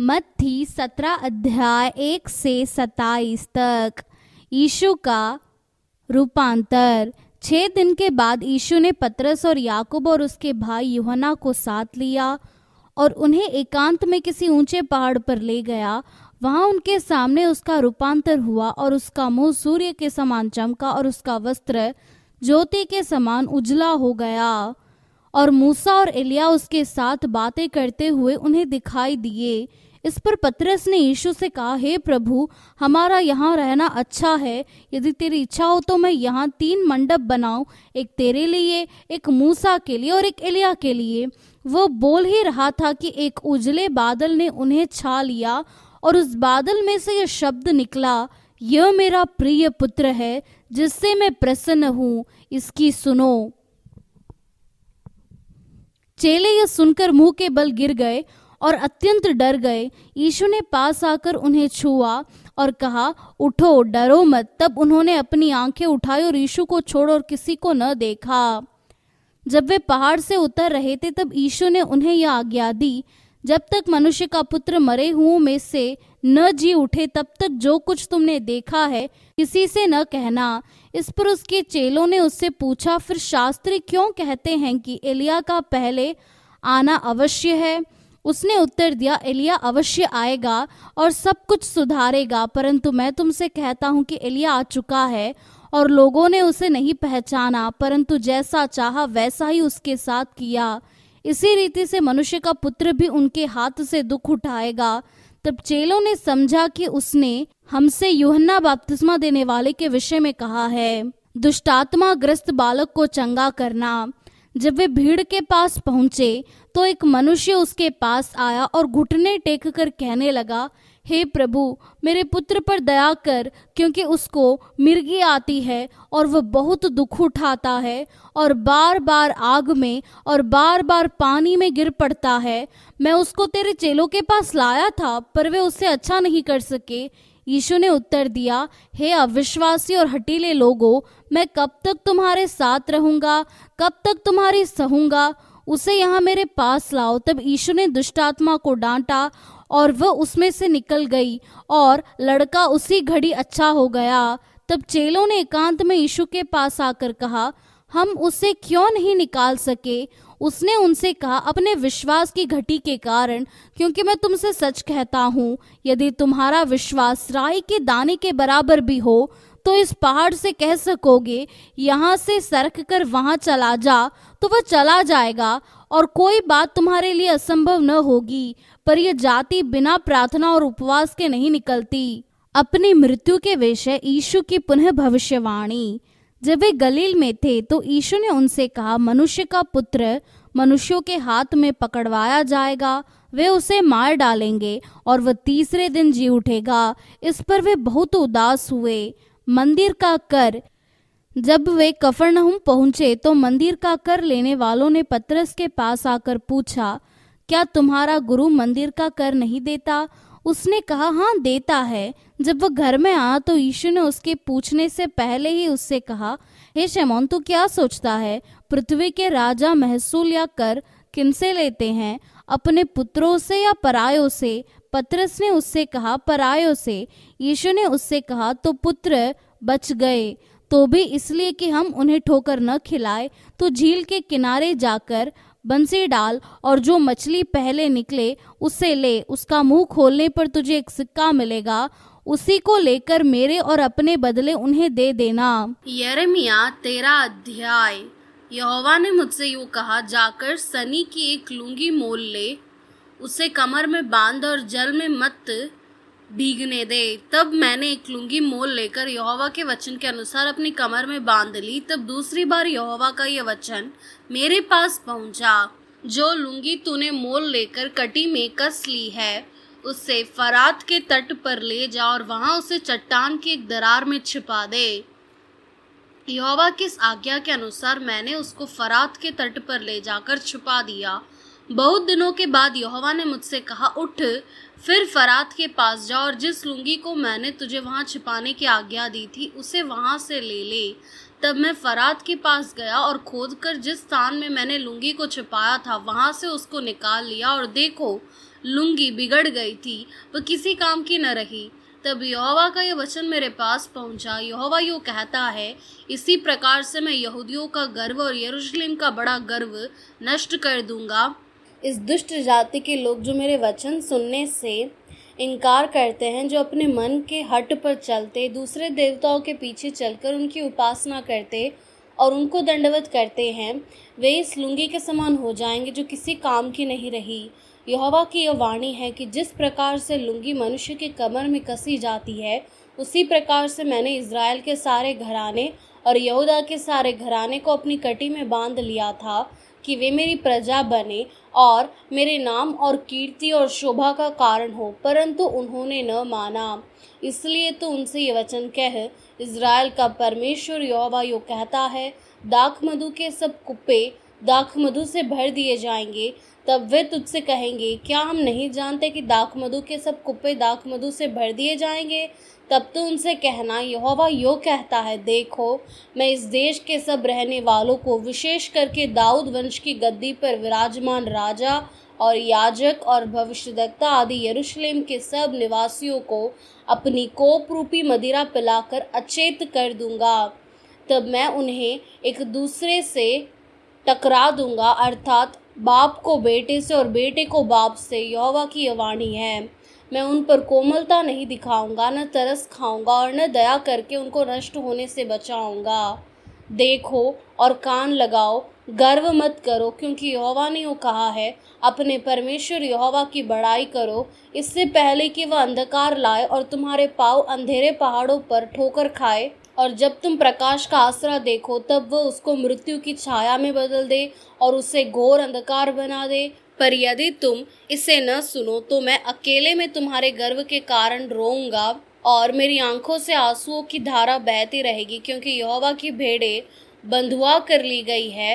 मत्थी सत्रह अध्याय एक से सताईस तक यीशु का रूपांतर छः दिन के बाद यीशु ने पतरस और याकूब और उसके भाई युहना को साथ लिया और उन्हें एकांत में किसी ऊंचे पहाड़ पर ले गया वहां उनके सामने उसका रूपांतर हुआ और उसका मुंह सूर्य के समान चमका और उसका वस्त्र ज्योति के समान उजला हो गया और मूसा और एलिया उसके साथ बातें करते हुए उन्हें दिखाई दिए इस पर पतरस ने यीशु से कहा हे प्रभु हमारा यहाँ रहना अच्छा है यदि तेरी इच्छा हो तो मैं यहाँ तीन मंडप बनाऊ एक तेरे लिए एक मूसा के लिए और एक एलिया के लिए वो बोल ही रहा था कि एक उजले बादल ने उन्हें छा लिया और उस बादल में से यह शब्द निकला यह मेरा प्रिय पुत्र है जिससे मैं प्रसन्न हूँ इसकी सुनो चेले यह सुनकर मुंह के बल गिर गए और अत्यंत डर गए यीशु ने पास आकर उन्हें छुआ और कहा उठो डरो मत तब उन्होंने अपनी आंखें उठाई और यीशु को छोड़ और किसी को न देखा जब वे पहाड़ से उतर रहे थे तब यीशु ने उन्हें यह आज्ञा दी जब तक मनुष्य का पुत्र मरे हुओं में से न जी उठे तब तक जो कुछ तुमने देखा है किसी से न कहना इस पर उसके चेलों ने उससे पूछा फिर शास्त्री क्यों कहते हैं कि एलिया का पहले आना अवश्य है उसने उत्तर दिया एलिया अवश्य आएगा और सब कुछ सुधारेगा परंतु मैं तुमसे कहता हूँ कि एलिया आ चुका है और लोगों ने उसे नहीं पहचाना परंतु जैसा चाहा वैसा ही उसके साथ किया इसी रीति से मनुष्य का पुत्र भी उनके हाथ से दुख उठाएगा तब चेलों ने समझा कि उसने हमसे युहन्ना बपतिस्मा देने वाले के विषय में कहा है दुष्टात्मा ग्रस्त बालक को चंगा करना जब वे भीड़ के पास पहुंचे तो एक मनुष्य उसके पास आया और घुटने टेक कर कहने लगा हे hey प्रभु मेरे पुत्र पर दया कर क्योंकि उसको मिर्गी आती है और वह बहुत दुख उठाता है और बार बार आग में और बार बार पानी में गिर पड़ता है मैं उसको तेरे चेलों के पास लाया था पर वे उसे अच्छा नहीं कर सके यीशु ने उत्तर दिया हे अविश्वासी और हटीले लोगों मैं कब तक तुम्हारे साथ रहूंगा कब तक तुम्हारी सहूंगा उसे यहाँ मेरे पास लाओ तब यीशु ने दुष्ट आत्मा को डांटा और वह उसमें से निकल गई और लड़का उसी घड़ी अच्छा हो गया तब चेलों ने एकांत में यीशु के पास आकर कहा हम उसे क्यों नहीं निकाल सके उसने उनसे कहा अपने विश्वास की घटी के कारण क्योंकि मैं तुमसे सच कहता हूँ यदि तुम्हारा विश्वास राई के दाने के बराबर भी हो तो इस पहाड़ से कह सकोगे यहाँ से सरक कर वहाँ चला जा तो वह चला जाएगा और कोई बात तुम्हारे लिए असंभव न होगी पर यह जाति बिना प्रार्थना और उपवास के नहीं निकलती अपनी मृत्यु के विषय ईशु की पुनः भविष्यवाणी जब वे गलील में थे तो ईशु ने उनसे कहा मनुष्य का पुत्र मनुष्यों के हाथ में पकड़वाया जाएगा वे उसे मार डालेंगे और वह तीसरे दिन जी उठेगा इस पर वे बहुत उदास हुए मंदिर का कर जब वे कफरनहुम पहुंचे तो मंदिर का कर लेने वालों ने पत्रस के पास आकर पूछा क्या तुम्हारा गुरु मंदिर का कर नहीं देता उसने कहा हाँ देता है जब वह घर में आया तो यीशु ने उसके पूछने से पहले ही उससे कहा हे शैमोन तू क्या सोचता है पृथ्वी के राजा महसूल या कर किनसे लेते हैं अपने पुत्रों से या परायों से पत्रस ने उससे कहा परायों से यीशु ने उससे कहा तो पुत्र बच गए तो भी इसलिए कि हम उन्हें ठोकर न खिलाए तो झील के किनारे जाकर बंसी डाल और जो मछली पहले निकले उसे ले उसका मुंह खोलने पर तुझे एक सिक्का मिलेगा उसी को लेकर मेरे और अपने बदले उन्हें दे देना यरमिया तेरा अध्याय यहोवा ने मुझसे यू कहा जाकर सनी की एक लूंगी मोल ले उसे कमर में बांध और जल में मत भीगने दे तब मैंने एक लुंगी मोल लेकर यहोवा के वचन के अनुसार अपनी कमर में बांध ली तब दूसरी बार यहोवा का यह वचन मेरे पास पहुंचा जो लुंगी तूने मोल लेकर कटी में कस ली है उससे फरात के तट पर ले जा और वहां उसे चट्टान की एक दरार में छिपा दे यहोवा की इस आज्ञा के अनुसार मैंने उसको फरात के तट पर ले जाकर छुपा दिया बहुत दिनों के बाद यहोवा ने मुझसे कहा उठ फिर फरात के पास जाओ और जिस लुंगी को मैंने तुझे वहाँ छिपाने की आज्ञा दी थी उसे वहाँ से ले ले तब मैं फरात के पास गया और खोद कर जिस स्थान में मैंने लुंगी को छिपाया था वहाँ से उसको निकाल लिया और देखो लुंगी बिगड़ गई थी वह किसी काम की न रही तब यहोवा का यह वचन मेरे पास पहुंचा यहोवा यो कहता है इसी प्रकार से मैं यहूदियों का गर्व और यरूशलेम का बड़ा गर्व नष्ट कर दूंगा इस दुष्ट जाति के लोग जो मेरे वचन सुनने से इनकार करते हैं जो अपने मन के हट पर चलते दूसरे देवताओं के पीछे चलकर उनकी उपासना करते और उनको दंडवत करते हैं वे इस लुंगी के समान हो जाएंगे जो किसी काम की नहीं रही यहोवा की यह वाणी है कि जिस प्रकार से लुंगी मनुष्य के कमर में कसी जाती है उसी प्रकार से मैंने इसराइल के सारे घराने और यहूदा के सारे घराने को अपनी कटी में बांध लिया था कि वे मेरी प्रजा बने और मेरे नाम और कीर्ति और शोभा का कारण हो परंतु उन्होंने न माना इसलिए तो उनसे ये वचन कह इसराइल का परमेश्वर यौवा यो कहता है दाख मधु के सब कुप्पे दाख मधु से भर दिए जाएंगे तब वे तुझसे कहेंगे क्या हम नहीं जानते कि दाख मधु के सब कुप्पे दाख मधु से भर दिए जाएंगे तब तो उनसे कहना यहोवा यो कहता है देखो मैं इस देश के सब रहने वालों को विशेष करके दाऊद वंश की गद्दी पर विराजमान राजा और याजक और भविष्यदत्ता आदि यरूशलेम के सब निवासियों को अपनी कोप रूपी मदिरा पिलाकर अचेत कर दूंगा तब मैं उन्हें एक दूसरे से टकरा दूंगा अर्थात बाप को बेटे से और बेटे को बाप से यहोवा की वाणी है मैं उन पर कोमलता नहीं दिखाऊंगा न तरस खाऊंगा और न दया करके उनको नष्ट होने से बचाऊंगा देखो और कान लगाओ गर्व मत करो क्योंकि यहोवा ने वो कहा है अपने परमेश्वर यहोवा की बड़ाई करो इससे पहले कि वह अंधकार लाए और तुम्हारे पाँव अंधेरे पहाड़ों पर ठोकर खाए और जब तुम प्रकाश का आसरा देखो तब वह उसको मृत्यु की छाया में बदल दे और उसे घोर अंधकार बना दे पर यदि तुम इसे न सुनो तो मैं अकेले में तुम्हारे गर्व के कारण रोऊंगा और मेरी आंखों से आंसुओं की धारा बहती रहेगी क्योंकि यहोवा की भेड़े बंधुआ कर ली गई है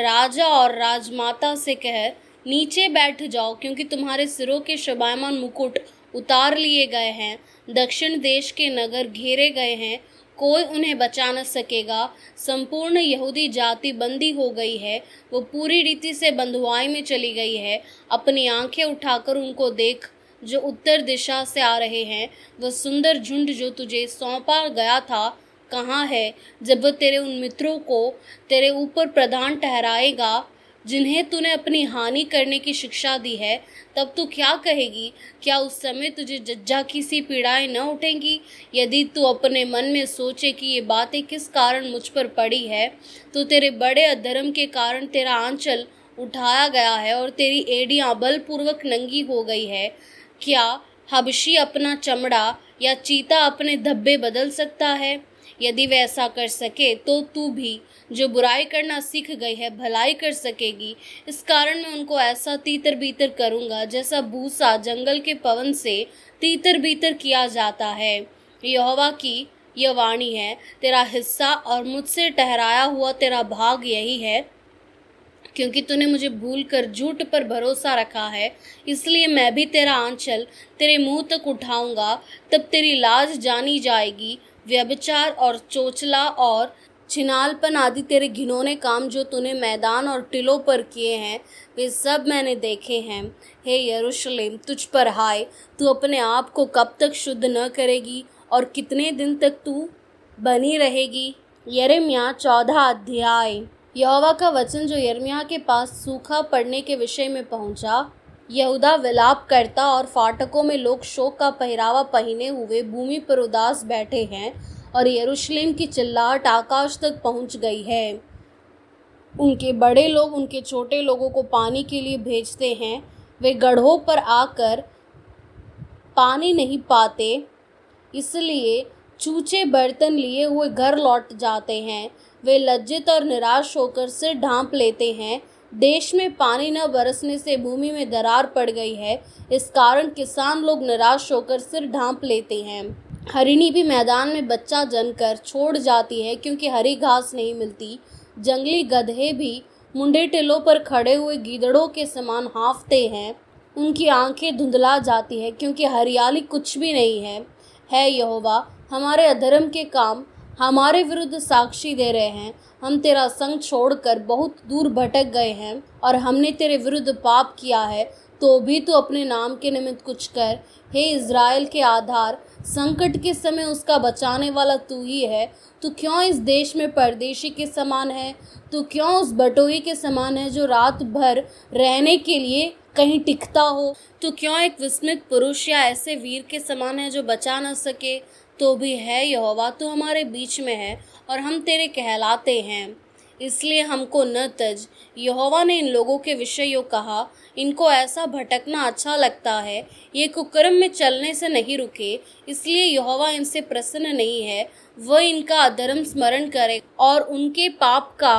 राजा और राजमाता से कह नीचे बैठ जाओ क्योंकि तुम्हारे सिरों के शबायमान मुकुट उतार लिए गए हैं दक्षिण देश के नगर घेरे गए हैं कोई उन्हें बचा न सकेगा संपूर्ण यहूदी जाति बंदी हो गई है वो पूरी रीति से बंधुआई में चली गई है अपनी आंखें उठाकर उनको देख जो उत्तर दिशा से आ रहे हैं वह सुंदर झुंड जो तुझे सौंपा गया था कहाँ है जब वह तेरे उन मित्रों को तेरे ऊपर प्रधान ठहराएगा जिन्हें तूने अपनी हानि करने की शिक्षा दी है तब तू क्या कहेगी क्या उस समय तुझे जज्जा की सी पीड़ाएं न उठेंगी यदि तू अपने मन में सोचे कि ये बातें किस कारण मुझ पर पड़ी है तो तेरे बड़े अधर्म के कारण तेरा आंचल उठाया गया है और तेरी एड़ियाँ बलपूर्वक नंगी हो गई है क्या हबशी अपना चमड़ा या चीता अपने धब्बे बदल सकता है यदि वह ऐसा कर सके तो तू भी जो बुराई करना सीख गई है भलाई कर सकेगी इस कारण मैं उनको ऐसा तीतर बीतर करूँगा जैसा भूसा जंगल के पवन से तीतर बीतर किया जाता है यहोवा की यह वाणी है तेरा हिस्सा और मुझसे ठहराया हुआ तेरा भाग यही है क्योंकि तूने मुझे भूल कर झूठ पर भरोसा रखा है इसलिए मैं भी तेरा आंचल तेरे मुंह तक उठाऊंगा तब तेरी लाज जानी जाएगी व्यभिचार और चोचला और छिनालपन आदि तेरे घिनौने काम जो तूने मैदान और टिलों पर किए हैं वे सब मैंने देखे हैं हे यरूशलेम तुझ पर हाय तू अपने आप को कब तक शुद्ध न करेगी और कितने दिन तक तू बनी रहेगी यरम्या चौदह अध्याय यहोवा का वचन जो यरमिया के पास सूखा पड़ने के विषय में पहुंचा यहूदा विलाप करता और फाटकों में लोग शोक का पहरावा पहने हुए भूमि पर उदास बैठे हैं और यरूशलेम की चिल्लाहट आकाश तक पहुंच गई है उनके बड़े लोग उनके छोटे लोगों को पानी के लिए भेजते हैं वे गढ़ों पर आकर पानी नहीं पाते इसलिए चूचे बर्तन लिए हुए घर लौट जाते हैं वे लज्जित और निराश होकर सिर ढांप लेते हैं देश में पानी न बरसने से भूमि में दरार पड़ गई है इस कारण किसान लोग निराश होकर सिर ढांप लेते हैं हरिणी भी मैदान में बच्चा जनकर छोड़ जाती है क्योंकि हरी घास नहीं मिलती जंगली गधे भी मुंडे टिलों पर खड़े हुए गीदड़ों के समान हाँफते हैं उनकी आंखें धुंधला जाती है क्योंकि हरियाली कुछ भी नहीं है है यहोवा हमारे अधर्म के काम हमारे विरुद्ध साक्षी दे रहे हैं हम तेरा संग छोड़कर बहुत दूर भटक गए हैं और हमने तेरे विरुद्ध पाप किया है तो भी तू अपने नाम के निमित्त कुछ कर हे इज़राइल के आधार संकट के समय उसका बचाने वाला तू ही है तू क्यों इस देश में परदेशी के समान है तू क्यों उस बटोही के समान है जो रात भर रहने के लिए कहीं टिकता हो तो क्यों एक विस्मित पुरुष या ऐसे वीर के समान है जो बचा न सके तो भी है यहोवा तो हमारे बीच में है और हम तेरे कहलाते हैं इसलिए हमको न तज यहोवा ने इन लोगों के विषय यो कहा इनको ऐसा भटकना अच्छा लगता है ये कुकर्म में चलने से नहीं रुके इसलिए यहोवा इनसे प्रसन्न नहीं है वह इनका अधर्म स्मरण करे और उनके पाप का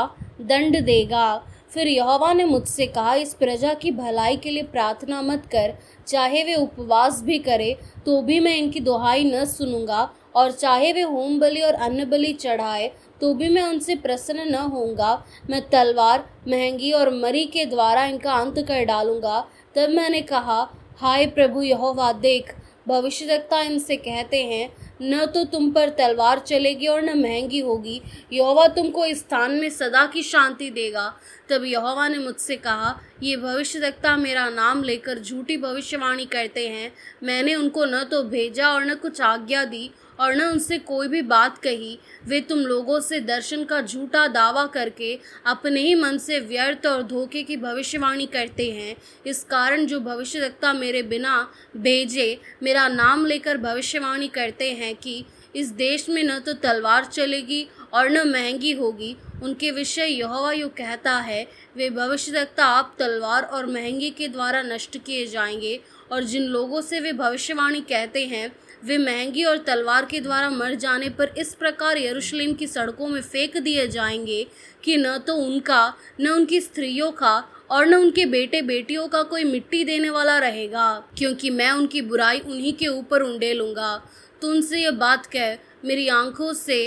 दंड देगा फिर यहोवा ने मुझसे कहा इस प्रजा की भलाई के लिए प्रार्थना मत कर चाहे वे उपवास भी करें तो भी मैं इनकी दुहाई न सुनूंगा और चाहे वे होम बलि और अन्न बलि चढ़ाए तो भी मैं उनसे प्रसन्न न होऊंगा मैं तलवार महंगी और मरी के द्वारा इनका अंत कर डालूंगा तब मैंने कहा हाय प्रभु यहोवा देख भविष्यता इनसे कहते हैं न तो तुम पर तलवार चलेगी और न महंगी होगी यहोवा तुमको इस स्थान में सदा की शांति देगा तब यहोवा ने मुझसे कहा ये भविष्यवक्ता मेरा नाम लेकर झूठी भविष्यवाणी करते हैं मैंने उनको न तो भेजा और न कुछ आज्ञा दी और न उनसे कोई भी बात कही वे तुम लोगों से दर्शन का झूठा दावा करके अपने ही मन से व्यर्थ और धोखे की भविष्यवाणी करते हैं इस कारण जो भविष्यवक्ता मेरे बिना भेजे मेरा नाम लेकर भविष्यवाणी करते हैं कि इस देश में न तो तलवार चलेगी और न महंगी होगी उनके विषय यहोवा यू कहता है वे भविष्यवक्ता आप तलवार और महंगी के द्वारा नष्ट किए जाएंगे और जिन लोगों से वे भविष्यवाणी कहते हैं वे महंगी और तलवार के द्वारा मर जाने पर इस प्रकार यरूशलेम की सड़कों में फेंक दिए जाएंगे कि न तो उनका न उनकी स्त्रियों का और न उनके बेटे बेटियों का कोई मिट्टी देने वाला रहेगा क्योंकि मैं उनकी बुराई उन्हीं के ऊपर उंडे लूँगा तो उनसे ये बात कह मेरी आंखों से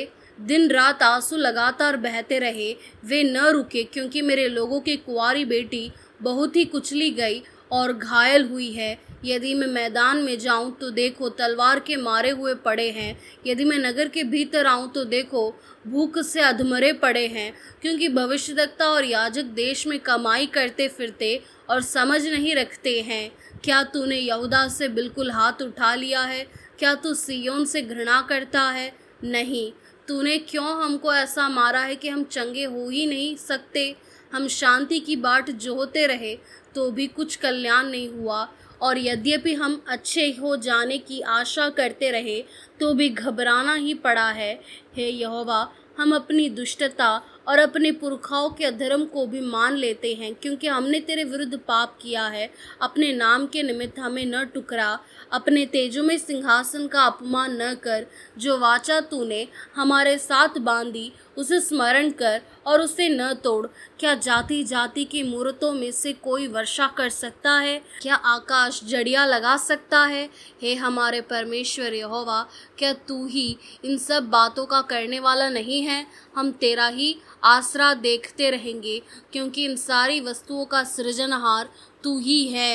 दिन रात आंसू लगातार बहते रहे वे न रुके क्योंकि मेरे लोगों की कुआरी बेटी बहुत ही कुचली गई और घायल हुई है यदि मैं मैदान में जाऊं तो देखो तलवार के मारे हुए पड़े हैं यदि मैं नगर के भीतर आऊं तो देखो भूख से अधमरे पड़े हैं क्योंकि भविष्यदक्ता और याजक देश में कमाई करते फिरते और समझ नहीं रखते हैं क्या तूने यहूदा से बिल्कुल हाथ उठा लिया है क्या तू सियोन से घृणा करता है नहीं तूने क्यों हमको ऐसा मारा है कि हम चंगे हो ही नहीं सकते हम शांति की बाट जोहते रहे तो भी कुछ कल्याण नहीं हुआ और यद्यपि हम अच्छे हो जाने की आशा करते रहे तो भी घबराना ही पड़ा है हे यहोवा हम अपनी दुष्टता और अपने पुरखाओं के अधर्म को भी मान लेते हैं क्योंकि हमने तेरे विरुद्ध पाप किया है अपने नाम के निमित्त हमें न टुकरा अपने तेजों में सिंहासन का अपमान न कर जो वाचा तूने हमारे साथ बांधी उसे स्मरण कर और उसे न तोड़ क्या जाति जाति की मूर्तों में से कोई वर्षा कर सकता है क्या आकाश जड़िया लगा सकता है हे हमारे परमेश्वर यहोवा क्या तू ही इन सब बातों का करने वाला नहीं है हम तेरा ही आसरा देखते रहेंगे क्योंकि इन सारी वस्तुओं का सृजनहार तू ही है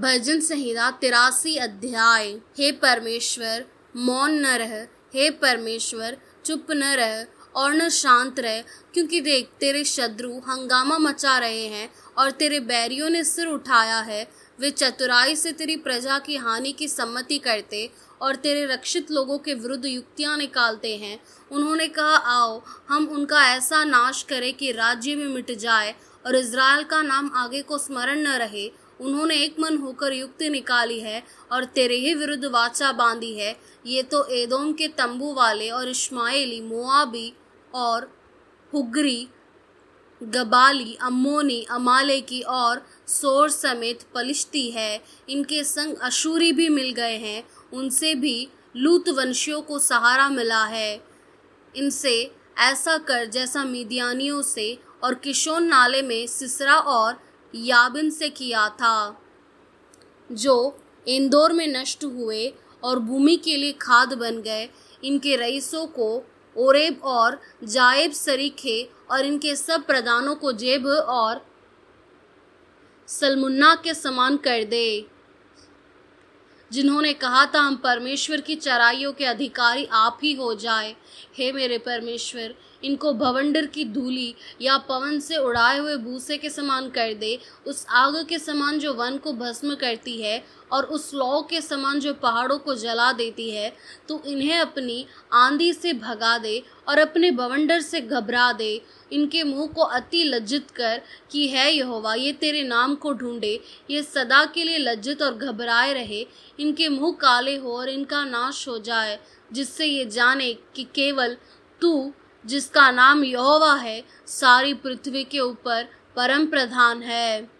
भजन संहिता तिरासी अध्याय हे परमेश्वर मौन न रह हे परमेश्वर चुप न रह और न शांत रहे क्योंकि देख तेरे शत्रु हंगामा मचा रहे हैं और तेरे बैरियों ने सिर उठाया है वे चतुराई से तेरी प्रजा की हानि की सम्मति करते और तेरे रक्षित लोगों के विरुद्ध युक्तियां निकालते हैं उन्होंने कहा आओ हम उनका ऐसा नाश करें कि राज्य में मिट जाए और इसराइल का नाम आगे को स्मरण न रहे उन्होंने एक मन होकर युक्ति निकाली है और तेरे ही विरुद्ध वाचा बांधी है ये तो एदोम के तंबू वाले और इस्माइली मोआबी और हुगरी गबाली अमाले अमालेकी और सोर समेत पलिश्ती है इनके संग अशूरी भी मिल गए हैं उनसे भी लूत वंशियों को सहारा मिला है इनसे ऐसा कर जैसा मीदियानियों से और किशोन नाले में सिसरा और याबिन से किया था जो इंदौर में नष्ट हुए और भूमि के लिए खाद बन गए इनके रईसों को ओरेब और जायब सरीखे और इनके सब प्रधानों को जेब और सलमुन्ना के समान कर दे जिन्होंने कहा था हम परमेश्वर की चराइयों के अधिकारी आप ही हो जाए हे मेरे परमेश्वर इनको भवंडर की धूली या पवन से उड़ाए हुए भूसे के समान कर दे उस आग के समान जो वन को भस्म करती है और उस लौ के समान जो पहाड़ों को जला देती है तो इन्हें अपनी आंधी से भगा दे और अपने भवंडर से घबरा दे इनके मुंह को अति लज्जित कर कि है यहोवा ये तेरे नाम को ढूंढे ये सदा के लिए लज्जित और घबराए रहे इनके मुंह काले हो और इनका नाश हो जाए जिससे ये जाने कि केवल तू जिसका नाम यहोवा है सारी पृथ्वी के ऊपर परम प्रधान है